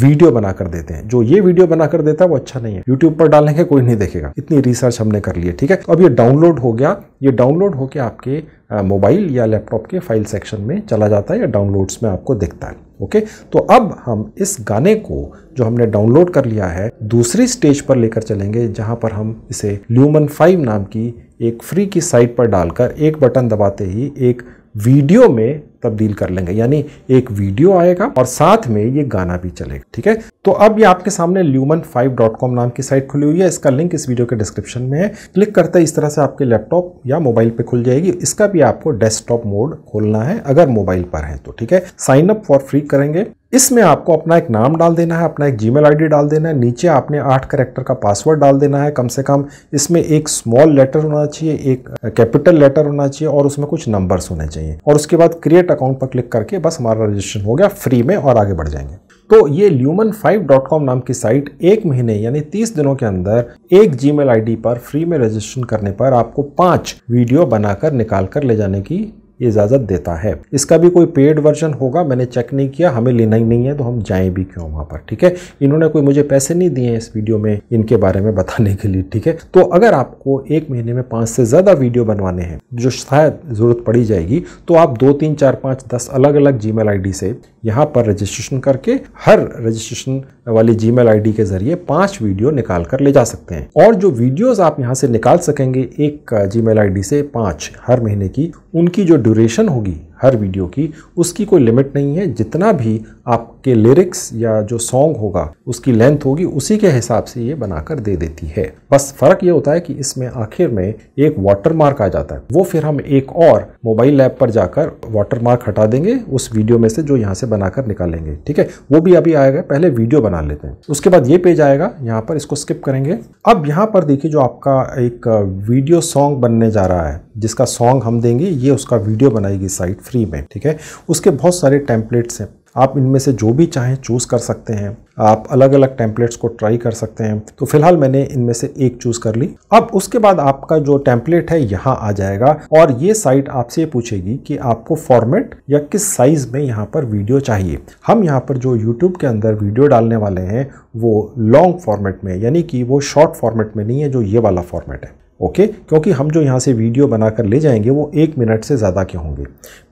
वीडियो बनाकर देते हैं जो ये वीडियो बनाकर देता है वो अच्छा नहीं है यूट्यूब पर डालेंगे कोई नहीं देखेगा इतनी रिसर्च हमने कर ली है ठीक है अब ये डाउनलोड हो गया ये डाउनलोड होकर आपके मोबाइल या लैपटॉप के फाइल सेक्शन में चला जाता है या डाउनलोड्स में आपको दिखता है ओके तो अब हम इस गाने को जो हमने डाउनलोड कर लिया है दूसरी स्टेज पर लेकर चलेंगे जहाँ पर हम इसे ल्यूमन फाइव नाम की एक फ्री की साइट पर डालकर एक बटन दबाते ही एक वीडियो में तब्दील कर लेंगे यानी एक वीडियो आएगा और साथ में ये गाना भी चलेगा ठीक है तो अब ये आपके सामने ल्यूमन फाइव डॉट कॉम नाम की साइट खुली हुई है इसका लिंक इस वीडियो के डिस्क्रिप्शन में है क्लिक करते इस तरह से आपके लैपटॉप या मोबाइल पे खुल जाएगी इसका भी आपको डेस्कटॉप मोड खोलना है अगर मोबाइल पर है तो ठीक है साइन अप फॉर फ्री करेंगे इसमें आपको अपना एक नाम डाल देना है अपना एक जी मेल डाल देना है नीचे आपने आठ करेक्टर का पासवर्ड डाल देना है कम से कम इसमें एक स्मॉल लेटर होना चाहिए एक कैपिटल लेटर होना चाहिए और उसमें कुछ नंबर्स होने चाहिए और उसके बाद क्रिएट अकाउंट पर क्लिक करके बस हमारा रजिस्ट्रेशन हो गया फ्री में और आगे बढ़ जाएंगे तो ये ल्यूमन फाइव डॉट कॉम नाम की साइट एक महीने यानी तीस दिनों के अंदर एक जी मेल पर फ्री में रजिस्ट्रेशन करने पर आपको पाँच वीडियो बनाकर निकाल कर ले जाने की इजाज़त देता है इसका भी कोई पेड वर्जन होगा मैंने चेक नहीं किया हमें लेना ही नहीं है तो हम जाएं भी क्यों वहाँ पर ठीक है इन्होंने कोई मुझे पैसे नहीं दिए हैं इस वीडियो में इनके बारे में बताने के लिए ठीक है तो अगर आपको एक महीने में पाँच से ज़्यादा वीडियो बनवाने हैं जो शायद ज़रूरत पड़ी जाएगी तो आप दो तीन चार पाँच दस अलग अलग जी मेल से यहाँ पर रजिस्ट्रेशन करके हर रजिस्ट्रेशन वाली जी मेल के ज़रिए पाँच वीडियो निकाल कर ले जा सकते हैं और जो वीडियोज़ आप यहाँ से निकाल सकेंगे एक जी मेल से पाँच हर महीने की उनकी जो ड्यूरेशन होगी हर वीडियो की उसकी कोई लिमिट नहीं है जितना भी आप के लिरिक्स या जो सॉन्ग होगा उसकी लेंथ होगी उसी के हिसाब से ये बनाकर दे देती है बस फर्क ये होता है कि इसमें आखिर में एक वाटरमार्क आ जाता है वो फिर हम एक और मोबाइल ऐप पर जाकर वाटरमार्क हटा देंगे उस वीडियो में से जो यहाँ से बनाकर निकालेंगे ठीक है वो भी अभी आएगा पहले वीडियो बना लेते हैं उसके बाद ये पेज आएगा यहाँ पर इसको स्किप करेंगे अब यहाँ पर देखिए जो आपका एक वीडियो सॉन्ग बनने जा रहा है जिसका सॉन्ग हम देंगे ये उसका वीडियो बनाएगी साइट फ्री में ठीक है उसके बहुत सारे टेम्पलेट्स हैं आप इनमें से जो भी चाहें चूज़ कर सकते हैं आप अलग अलग टेम्पलेट्स को ट्राई कर सकते हैं तो फिलहाल मैंने इनमें से एक चूज़ कर ली अब उसके बाद आपका जो टेम्पलेट है यहाँ आ जाएगा और ये साइट आपसे ये पूछेगी कि आपको फॉर्मेट या किस साइज़ में यहाँ पर वीडियो चाहिए हम यहाँ पर जो यूट्यूब के अंदर वीडियो डालने वाले हैं वो लॉन्ग फॉर्मेट में यानी कि वो शॉर्ट फॉर्मेट में नहीं है जो ये वाला फॉर्मेट है ओके क्योंकि हम जो यहाँ से वीडियो बनाकर ले जाएंगे वो एक मिनट से ज़्यादा के होंगे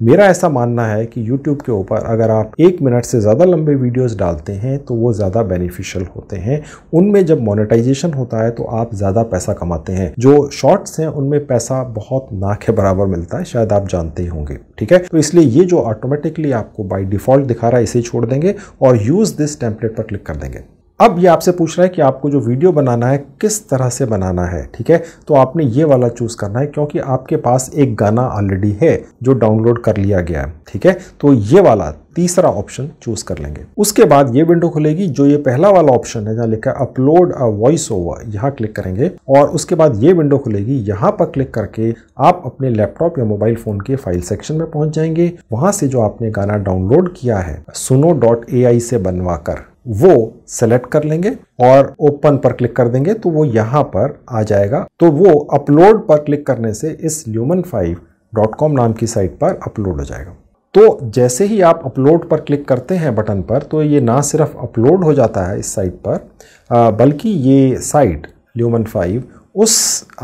मेरा ऐसा मानना है कि यूट्यूब के ऊपर अगर आप एक मिनट से ज़्यादा लंबे वीडियोस डालते हैं तो वो ज़्यादा बेनिफिशियल होते हैं उनमें जब मोनेटाइजेशन होता है तो आप ज़्यादा पैसा कमाते हैं जो शॉर्ट्स हैं उनमें पैसा बहुत ना के बराबर मिलता है शायद आप जानते ही होंगे ठीक है तो इसलिए ये जो ऑटोमेटिकली आपको बाई डिफ़ॉल्ट दिखा रहा है इसे छोड़ देंगे और यूज़ दिस टेम्पलेट पर क्लिक कर देंगे अब ये आपसे पूछ रहा है कि आपको जो वीडियो बनाना है किस तरह से बनाना है ठीक है तो आपने ये वाला चूज़ करना है क्योंकि आपके पास एक गाना ऑलरेडी है जो डाउनलोड कर लिया गया है ठीक है तो ये वाला तीसरा ऑप्शन चूज कर लेंगे उसके बाद ये विंडो खुलेगी जो ये पहला वाला ऑप्शन है जहाँ लिखा है अपलोड अ वॉइस ओवर यहाँ क्लिक करेंगे और उसके बाद ये विंडो खुलेगी यहाँ पर क्लिक करके आप अपने लैपटॉप या मोबाइल फोन के फाइल सेक्शन में पहुंच जाएंगे वहां से जो आपने गाना डाउनलोड किया है सुनो डॉट ए आई से बनवा कर वो सेलेक्ट कर लेंगे और ओपन पर क्लिक कर देंगे तो वो यहाँ पर आ जाएगा तो वो अपलोड पर क्लिक करने से इस ल्यूमन फाइव डॉट कॉम नाम की साइट पर अपलोड हो जाएगा तो जैसे ही आप अपलोड पर क्लिक करते हैं बटन पर तो ये ना सिर्फ अपलोड हो जाता है इस साइट पर बल्कि ये साइट ल्यूमन फाइव उस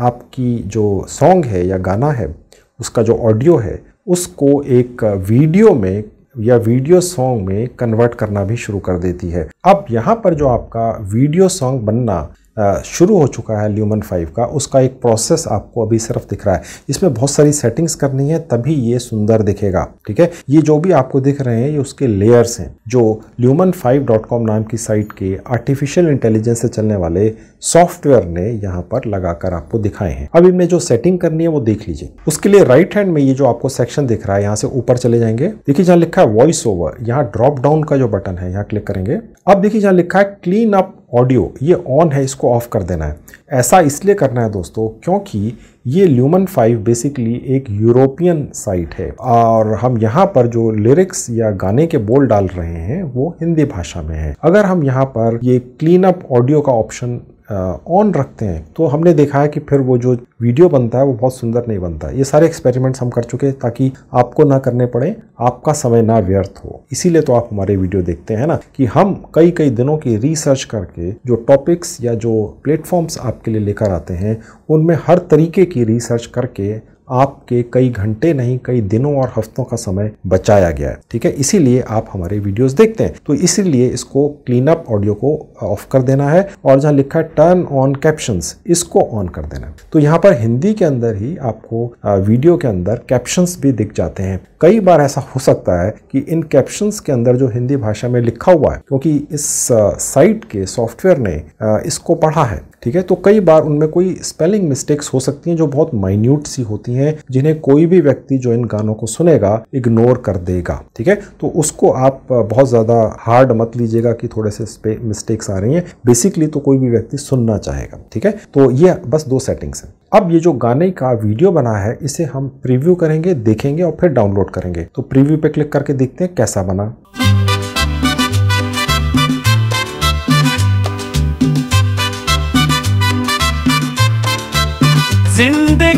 आपकी जो सॉन्ग है या गाना है उसका जो ऑडियो है उसको एक वीडियो में या वीडियो सॉन्ग में कन्वर्ट करना भी शुरू कर देती है अब यहाँ पर जो आपका वीडियो सॉन्ग बनना शुरू हो चुका है ल्यूमन फाइव का उसका एक प्रोसेस आपको अभी सिर्फ दिख रहा है इसमें बहुत सारी सेटिंग्स करनी है तभी ये सुंदर दिखेगा ठीक है ये जो भी आपको दिख रहे हैं ये उसके लेयर्स हैं जो ल्यूमन फाइव डॉट कॉम नाम की साइट के आर्टिफिशियल इंटेलिजेंस से चलने वाले सॉफ्टवेयर ने यहाँ पर लगाकर आपको दिखाए हैं अब इनमें जो सेटिंग करनी है वो देख लीजिए उसके लिए राइट हैंड में ये जो आपको सेक्शन दिख रहा है यहाँ से ऊपर चले जाएंगे देखिए जहाँ लिखा है वॉइस ओवर यहाँ ड्रॉप डाउन का जो बटन है यहाँ क्लिक करेंगे अब देखिए जहाँ लिखा है क्लीन अप ऑडियो ये ऑन है इसको ऑफ कर देना है ऐसा इसलिए करना है दोस्तों क्योंकि ये ल्यूमन फाइव बेसिकली एक यूरोपियन साइट है और हम यहाँ पर जो लिरिक्स या गाने के बोल डाल रहे हैं वो हिंदी भाषा में है अगर हम यहाँ पर ये क्लीन अप ऑडियो का ऑप्शन ऑन रखते हैं तो हमने देखा है कि फिर वो जो वीडियो बनता है वो बहुत सुंदर नहीं बनता ये सारे एक्सपेरिमेंट्स हम कर चुके हैं ताकि आपको ना करने पड़े आपका समय ना व्यर्थ हो इसीलिए तो आप हमारे वीडियो देखते हैं ना कि हम कई कई दिनों की रिसर्च करके जो टॉपिक्स या जो प्लेटफॉर्म्स आपके लिए लेकर आते हैं उनमें हर तरीके की रिसर्च करके आपके कई घंटे नहीं कई दिनों और हफ्तों का समय बचाया गया है ठीक है इसीलिए आप हमारे वीडियोस देखते हैं तो इसीलिए इसको क्लीन अप ऑडियो को ऑफ कर देना है और जहां लिखा है टर्न ऑन कैप्शन इसको ऑन कर देना है तो यहाँ पर हिंदी के अंदर ही आपको वीडियो के अंदर कैप्शंस भी दिख जाते हैं कई बार ऐसा हो सकता है कि इन कैप्शंस के अंदर जो हिंदी भाषा में लिखा हुआ है क्योंकि इस साइट के सॉफ्टवेयर ने इसको पढ़ा है ठीक है तो कई बार उनमें कोई स्पेलिंग मिस्टेक्स हो सकती हैं जो बहुत माइन्यूट सी होती हैं जिन्हें कोई भी व्यक्ति जो इन गानों को सुनेगा इग्नोर कर देगा ठीक है तो उसको आप बहुत ज़्यादा हार्ड मत लीजिएगा कि थोड़े से मिस्टेक्स आ रही हैं बेसिकली तो कोई भी व्यक्ति सुनना चाहेगा ठीक है तो ये बस दो सेटिंग्स हैं अब ये जो गाने का वीडियो बना है इसे हम प्रीव्यू करेंगे देखेंगे और फिर डाउनलोड करेंगे तो प्रीव्यू पे क्लिक करके देखते हैं कैसा बना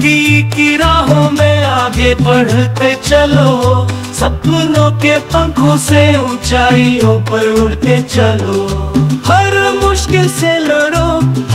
जिंदगी की राहों में आगे बढ़ते चलो सपनों के पंखों से ऊंचाइयों पर उड़ते चलो हर मुश्किल से लड़ो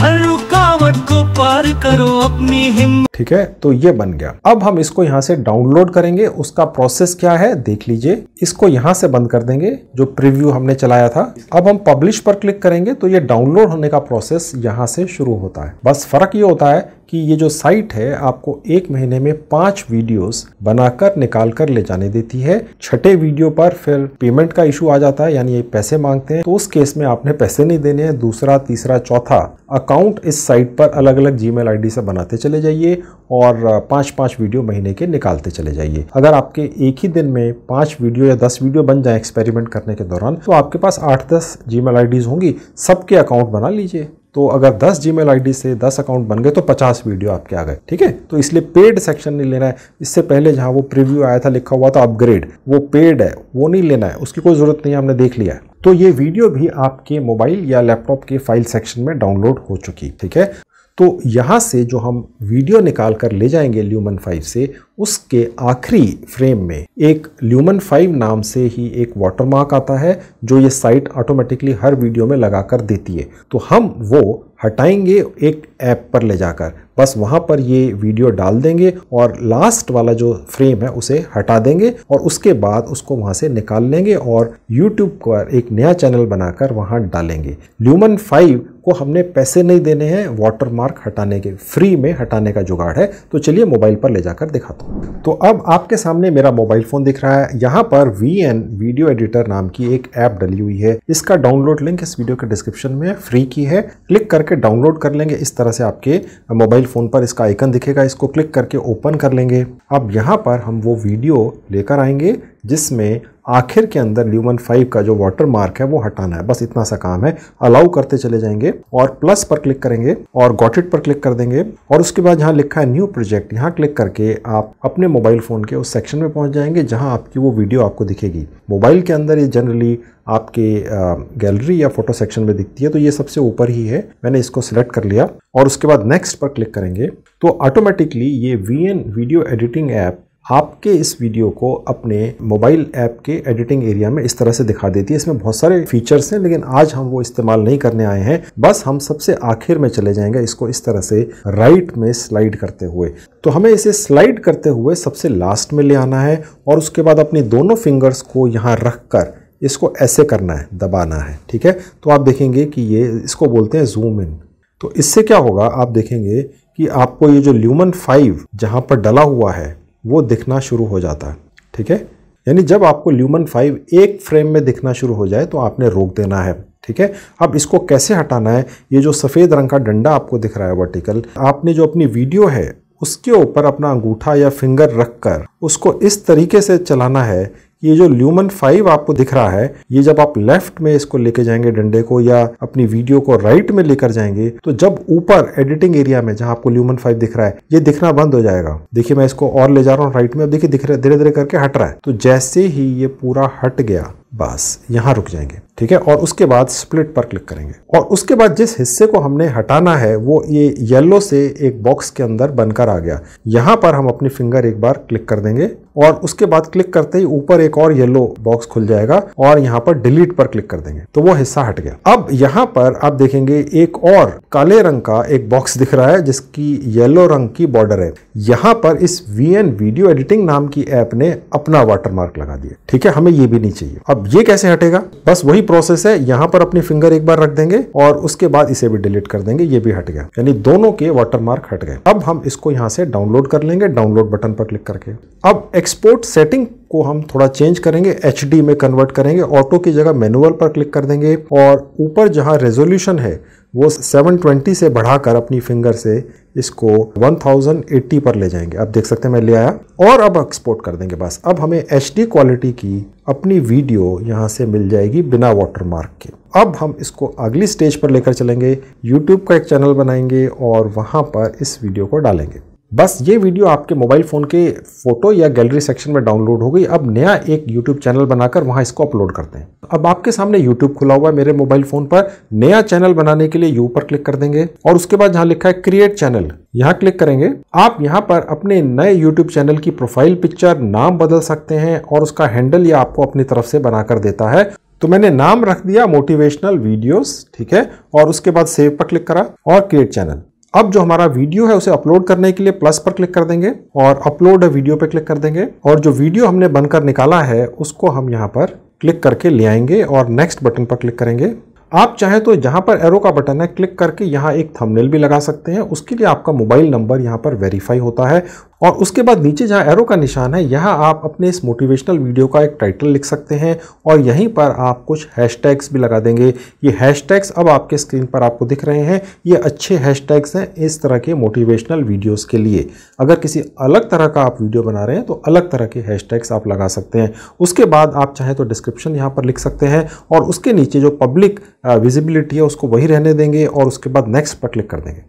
हर रुकावट को पार करो अपनी हिम्मत ठीक है तो ये बन गया अब हम इसको यहाँ से डाउनलोड करेंगे उसका प्रोसेस क्या है देख लीजिए इसको यहाँ से बंद कर देंगे जो प्रीव्यू हमने चलाया था अब हम पब्लिश पर क्लिक करेंगे तो ये डाउनलोड होने का प्रोसेस यहाँ से शुरू होता है बस फर्क ये होता है कि ये जो साइट है आपको एक महीने में पांच वीडियोस बनाकर निकाल कर ले जाने देती है छठे वीडियो पर फिर पेमेंट का इशू आ जाता है यानी ये पैसे मांगते हैं तो उस केस में आपने पैसे नहीं देने हैं दूसरा तीसरा चौथा अकाउंट इस साइट पर अलग अलग जी मेल से बनाते चले जाइए और पाँच पाँच वीडियो महीने के निकालते चले जाइए अगर आपके एक ही दिन में पाँच वीडियो या दस वीडियो बन जाए एक्सपेरिमेंट करने के दौरान तो आपके पास आठ दस जी मेल होंगी सबके अकाउंट बना लीजिए तो अगर 10 जी मेल से 10 अकाउंट बन गए तो 50 वीडियो आपके आ गए ठीक है तो इसलिए पेड सेक्शन नहीं लेना है इससे पहले जहां वो प्रीव्यू आया था लिखा हुआ था अपग्रेड वो पेड है वो नहीं लेना है उसकी कोई ज़रूरत नहीं है हमने देख लिया है तो ये वीडियो भी आपके मोबाइल या लैपटॉप के फाइल सेक्शन में डाउनलोड हो चुकी ठीक है तो यहाँ से जो हम वीडियो निकाल कर ले जाएंगे ल्यूमन फाइव से उसके आखिरी फ्रेम में एक ल्यूमन फाइव नाम से ही एक वाटरमार्क आता है जो ये साइट ऑटोमेटिकली हर वीडियो में लगा कर देती है तो हम वो हटाएंगे एक ऐप पर ले जाकर बस वहाँ पर ये वीडियो डाल देंगे और लास्ट वाला जो फ्रेम है उसे हटा देंगे और उसके बाद उसको वहाँ से निकाल लेंगे और यूट्यूब पर एक नया चैनल बनाकर वहाँ डालेंगे ल्यूमन फाइव को हमने पैसे नहीं देने हैं वाटरमार्क हटाने के फ्री में हटाने का जुगाड़ है तो चलिए मोबाइल पर ले जाकर दिखाता हूँ तो अब आपके सामने मेरा मोबाइल फ़ोन दिख रहा है यहाँ पर वी एन वीडियो एडिटर नाम की एक ऐप डली हुई है इसका डाउनलोड लिंक इस वीडियो के डिस्क्रिप्शन में फ्री की है क्लिक करके डाउनलोड कर लेंगे इस तरह से आपके मोबाइल फ़ोन पर इसका आइकन दिखेगा इसको क्लिक करके ओपन कर लेंगे अब यहाँ पर हम वो वीडियो लेकर आएंगे जिसमें आखिर के अंदर ल्यूमन फाइव का जो वाटर मार्क है वो हटाना है बस इतना सा काम है अलाउ करते चले जाएंगे और प्लस पर क्लिक करेंगे और गॉटेड पर क्लिक कर देंगे और उसके बाद जहाँ लिखा है न्यू प्रोजेक्ट यहाँ क्लिक करके आप अपने मोबाइल फ़ोन के उस सेक्शन में पहुँच जाएंगे जहाँ आपकी वो वीडियो आपको दिखेगी मोबाइल के अंदर ये जनरली आपके गैलरी या फोटो सेक्शन में दिखती है तो ये सबसे ऊपर ही है मैंने इसको सिलेक्ट कर लिया और उसके बाद नेक्स्ट पर क्लिक करेंगे तो ऑटोमेटिकली ये वी वीडियो एडिटिंग ऐप आपके इस वीडियो को अपने मोबाइल ऐप के एडिटिंग एरिया में इस तरह से दिखा देती है इसमें बहुत सारे फीचर्स हैं लेकिन आज हम वो इस्तेमाल नहीं करने आए हैं बस हम सबसे आखिर में चले जाएंगे इसको इस तरह से राइट में स्लाइड करते हुए तो हमें इसे स्लाइड करते हुए सबसे लास्ट में ले आना है और उसके बाद अपनी दोनों फिंगर्स को यहाँ रख कर इसको ऐसे करना है दबाना है ठीक है तो आप देखेंगे कि ये इसको बोलते हैं जूम इन तो इससे क्या होगा आप देखेंगे कि आपको ये जो ल्यूमन फाइव जहाँ पर डला हुआ है वो दिखना शुरू हो जाता है ठीक है यानी जब आपको ल्यूमन फाइव एक फ्रेम में दिखना शुरू हो जाए तो आपने रोक देना है ठीक है अब इसको कैसे हटाना है ये जो सफ़ेद रंग का डंडा आपको दिख रहा है वर्टिकल आपने जो अपनी वीडियो है उसके ऊपर अपना अंगूठा या फिंगर रख कर उसको इस तरीके से चलाना है ये जो ल्यूमन फाइव आपको दिख रहा है ये जब आप लेफ्ट में इसको लेके जाएंगे डंडे को या अपनी वीडियो को राइट में लेकर जाएंगे तो जब ऊपर एडिटिंग एरिया में जहां आपको ल्यूमन फाइव दिख रहा है ये दिखना बंद हो जाएगा देखिए मैं इसको और ले जा रहा हूँ राइट में अब देखिए दिख रहा है धीरे धीरे करके हट रहा है तो जैसे ही ये पूरा हट गया बस यहाँ रुक जाएंगे ठीक है और उसके बाद स्प्लिट पर क्लिक करेंगे और उसके बाद जिस हिस्से को हमने हटाना है वो ये येलो से एक बॉक्स के अंदर बनकर आ गया यहाँ पर हम अपनी फिंगर एक बार क्लिक कर देंगे और उसके बाद क्लिक करते ही ऊपर एक और येलो बॉक्स खुल जाएगा और यहाँ पर डिलीट पर क्लिक कर देंगे तो वो हिस्सा हट गया अब यहाँ पर आप देखेंगे एक और काले रंग का एक बॉक्स दिख रहा है जिसकी येलो रंग की बॉर्डर है यहाँ पर इस वी वीडियो एडिटिंग नाम की ऐप ने अपना वाटरमार्क लगा दिया ठीक है हमें ये भी नहीं चाहिए अब अब ये कैसे हटेगा बस वही प्रोसेस है यहाँ पर अपनी फिंगर एक बार रख देंगे और उसके बाद इसे भी डिलीट कर देंगे ये भी हट गया यानी दोनों के वाटरमार्क हट गए अब हम इसको यहाँ से डाउनलोड कर लेंगे डाउनलोड बटन पर क्लिक करके अब एक्सपोर्ट सेटिंग को हम थोड़ा चेंज करेंगे एच में कन्वर्ट करेंगे ऑटो की जगह मैनुअल पर क्लिक कर देंगे और ऊपर जहाँ रेजोल्यूशन है वो 720 से बढ़ाकर अपनी फिंगर से इसको 1080 पर ले जाएंगे अब देख सकते हैं मैं ले आया और अब एक्सपोर्ट कर देंगे बस अब हमें एच क्वालिटी की अपनी वीडियो यहाँ से मिल जाएगी बिना वाटरमार्क के अब हम इसको अगली स्टेज पर लेकर चलेंगे यूट्यूब का एक चैनल बनाएंगे और वहाँ पर इस वीडियो को डालेंगे बस ये वीडियो आपके मोबाइल फ़ोन के फ़ोटो या गैलरी सेक्शन में डाउनलोड हो गई अब नया एक यूट्यूब चैनल बनाकर वहाँ इसको अपलोड करते हैं अब आपके सामने यूट्यूब खुला हुआ है मेरे मोबाइल फ़ोन पर नया चैनल बनाने के लिए यू पर क्लिक कर देंगे और उसके बाद जहाँ लिखा है क्रिएट चैनल यहाँ क्लिक करेंगे आप यहाँ पर अपने नए यूट्यूब चैनल की प्रोफाइल पिक्चर नाम बदल सकते हैं और उसका हैंडल ये आपको अपनी तरफ से बनाकर देता है तो मैंने नाम रख दिया मोटिवेशनल वीडियोस ठीक है और उसके बाद सेव पर क्लिक करा और क्रिएट चैनल अब जो हमारा वीडियो है उसे अपलोड करने के लिए प्लस पर क्लिक कर देंगे और अपलोड वीडियो पर क्लिक कर देंगे और जो वीडियो हमने बनकर निकाला है उसको हम यहाँ पर क्लिक करके ले आएंगे और नेक्स्ट बटन पर क्लिक करेंगे आप चाहे तो जहाँ पर एरो का बटन है क्लिक करके यहाँ एक थंबनेल भी लगा सकते हैं उसके लिए आपका मोबाइल नंबर यहाँ पर वेरीफाई होता है और उसके बाद नीचे जहाँ एरो का निशान है यहाँ आप अपने इस मोटिवेशनल वीडियो का एक टाइटल लिख सकते हैं और यहीं पर आप कुछ हैशटैग्स भी लगा देंगे ये हैशटैग्स अब आपके स्क्रीन पर आपको दिख रहे हैं ये अच्छे हैशटैग्स हैं इस तरह के मोटिवेशनल वीडियोस के लिए अगर किसी अलग तरह का आप वीडियो बना रहे हैं तो अलग तरह के हैश आप लगा सकते हैं उसके बाद आप चाहें तो डिस्क्रिप्शन यहाँ पर लिख सकते हैं और उसके नीचे जो पब्लिक विजिबिलिटी uh, है उसको वही रहने देंगे और उसके बाद नेक्स्ट पर क्लिक कर देंगे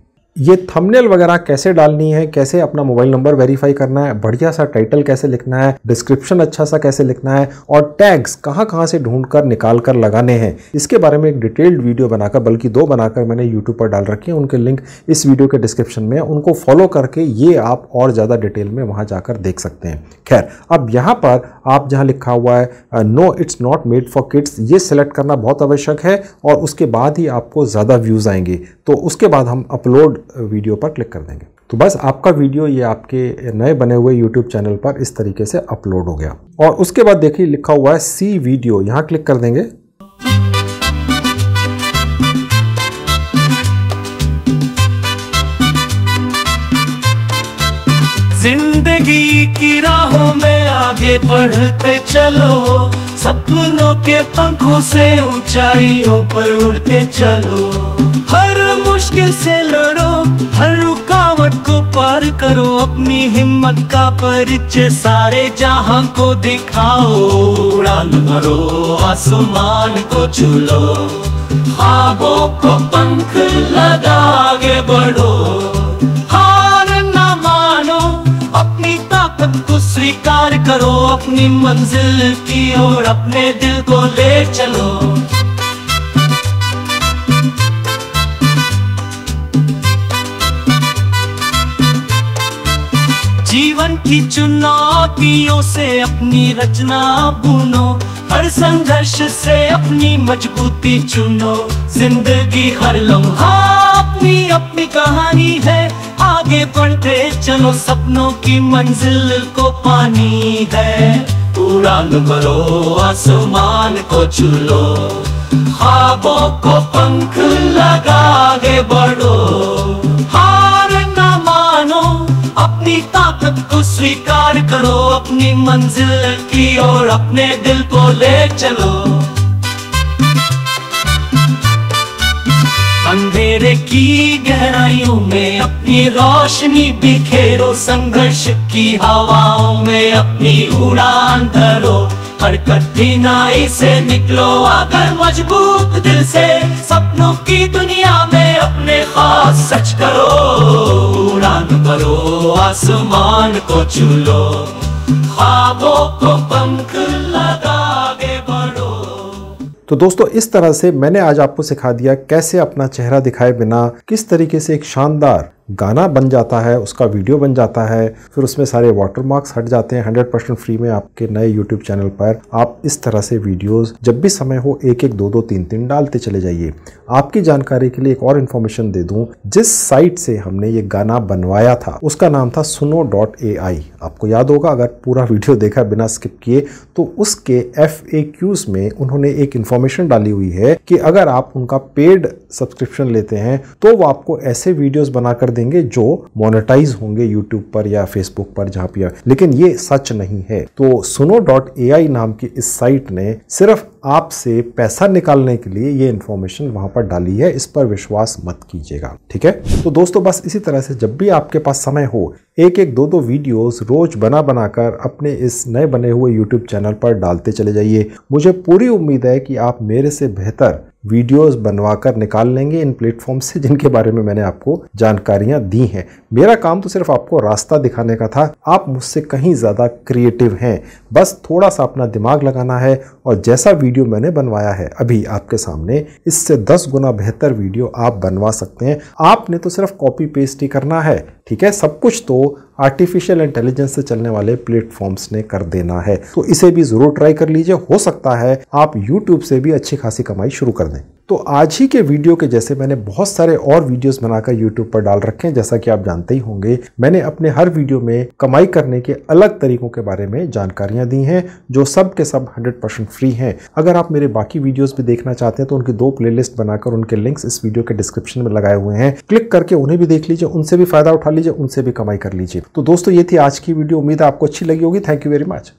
ये थंबनेल वगैरह कैसे डालनी है कैसे अपना मोबाइल नंबर वेरीफाई करना है बढ़िया सा टाइटल कैसे लिखना है डिस्क्रिप्शन अच्छा सा कैसे लिखना है और टैग्स कहाँ कहाँ से ढूंढ कर निकाल कर लगाने हैं इसके बारे में एक डिटेल्ड वीडियो बनाकर बल्कि दो बनाकर मैंने यूट्यूब पर डाल रखी है उनके लिंक इस वीडियो के डिस्क्रिप्शन में उनको फॉलो करके ये आप और ज़्यादा डिटेल में वहाँ जाकर देख सकते हैं खैर अब यहाँ पर आप जहाँ लिखा हुआ है no it's not made for kids ये सिलेक्ट करना बहुत आवश्यक है और उसके बाद ही आपको ज़्यादा व्यूज़ आएंगे तो उसके बाद हम अपलोड वीडियो पर क्लिक कर देंगे तो बस आपका वीडियो ये आपके नए बने हुए यूट्यूब चैनल पर इस तरीके से अपलोड हो गया और उसके बाद देखिए लिखा हुआ है सी वीडियो यहाँ क्लिक कर देंगे जिंदगी की राहों में आगे बढ़ते चलो सपनों के पंखों से ऊंचाइयों पर उड़ते चलो मुश्किल से लड़ो हर रुकावट को पार करो अपनी हिम्मत का परिचय सारे जहां को दिखाओ उड़ान भरो आसमान को चुलो खाबों को पंख लगा आगे बढ़ो हार न मानो अपनी ताकत को स्वीकार करो अपनी मंजिल की ओर अपने दिल को ले चलो जीवन की चुनौतियों से अपनी रचना बुनो हर संघर्ष से अपनी मजबूती चुनो जिंदगी हर लम्हा अपनी अपनी कहानी है आगे बढ़ते चलो सपनों की मंजिल को पानी है उड़ान भरो आसमान को चुलो खाबों को पंख लगा के बढ़ो अपनी ताकत को स्वीकार करो अपनी मंजिल की ओर अपने दिल को ले चलो अंधेरे की गहराइयों में अपनी रोशनी बिखेरो संघर्ष की हवाओं में अपनी उड़ान धरो हर कठिनाई से निकलो अगर मजबूत दिल से सपनों की दुनिया में अपने खास सच करो उड़ान भरो आसमान को चूलो ख्वाबों को पंख बढ़ो तो दोस्तों इस तरह से मैंने आज आपको सिखा दिया कैसे अपना चेहरा दिखाए बिना किस तरीके से एक शानदार गाना बन जाता है उसका वीडियो बन जाता है फिर उसमें सारे वाटर मार्क्स हट जाते हैं हंड्रेड परसेंट फ्री में आपके नए यूट्यूब चैनल पर आप इस तरह से वीडियोस जब भी समय हो एक एक दो दो तीन तीन डालते चले जाइए आपकी जानकारी के लिए एक और इन्फॉर्मेशन दे दूँ जिस साइट से हमने ये गाना बनवाया था उसका नाम था सुनो डॉट ए आई आपको याद होगा अगर पूरा वीडियो देखा बिना स्किप किए तो उसके एफ ए क्यूज में उन्होंने एक इन्फॉर्मेशन डाली हुई है कि अगर आप उनका पेड सब्सक्रिप्शन लेते हैं तो वो आपको ऐसे वीडियोज़ बनाकर देंगे जो मोनेटाइज होंगे यूट्यूब पर या फेसबुक पर जहां पर लेकिन ये सच नहीं है तो सुनो डॉट ए आई नाम की इस साइट ने सिर्फ आपसे पैसा निकालने के लिए ये इन्फॉर्मेशन वहां पर डाली है इस पर विश्वास मत कीजिएगा ठीक है तो दोस्तों बस इसी तरह से जब भी आपके पास समय हो एक एक दो दो वीडियोस रोज बना बनाकर अपने इस नए बने हुए यूट्यूब चैनल पर डालते चले जाइए मुझे पूरी उम्मीद है कि आप मेरे से बेहतर वीडियोस बनवाकर निकाल लेंगे इन प्लेटफॉर्म से जिनके बारे में मैंने आपको जानकारियां दी हैं मेरा काम तो सिर्फ आपको रास्ता दिखाने का था आप मुझसे कहीं ज़्यादा क्रिएटिव हैं बस थोड़ा सा अपना दिमाग लगाना है और जैसा वीडियो मैंने बनवाया है अभी आपके सामने इससे दस गुना बेहतर वीडियो आप बनवा सकते हैं आपने तो सिर्फ कॉपी पेस्ट ही करना है ठीक है सब कुछ तो आर्टिफिशियल इंटेलिजेंस से चलने वाले प्लेटफॉर्म्स ने कर देना है तो इसे भी ज़रूर ट्राई कर लीजिए हो सकता है आप यूट्यूब से भी अच्छी खासी कमाई शुरू कर दें तो आज ही के वीडियो के जैसे मैंने बहुत सारे और वीडियोस बनाकर YouTube पर डाल रखे हैं जैसा कि आप जानते ही होंगे मैंने अपने हर वीडियो में कमाई करने के अलग तरीकों के बारे में जानकारियां दी हैं जो सब के सब 100% फ्री हैं अगर आप मेरे बाकी वीडियोस भी देखना चाहते हैं तो उनकी दो प्ले बनाकर उनके लिंक्स इस वीडियो के डिस्क्रिप्शन में लगाए हुए हैं क्लिक करके उन्हें भी देख लीजिए उनसे भी फायदा उठा लीजिए उनसे भी कमाई कर लीजिए तो दोस्तों ये थी आज की वीडियो उम्मीद आपको अच्छी लगी होगी थैंक यू वेरी मच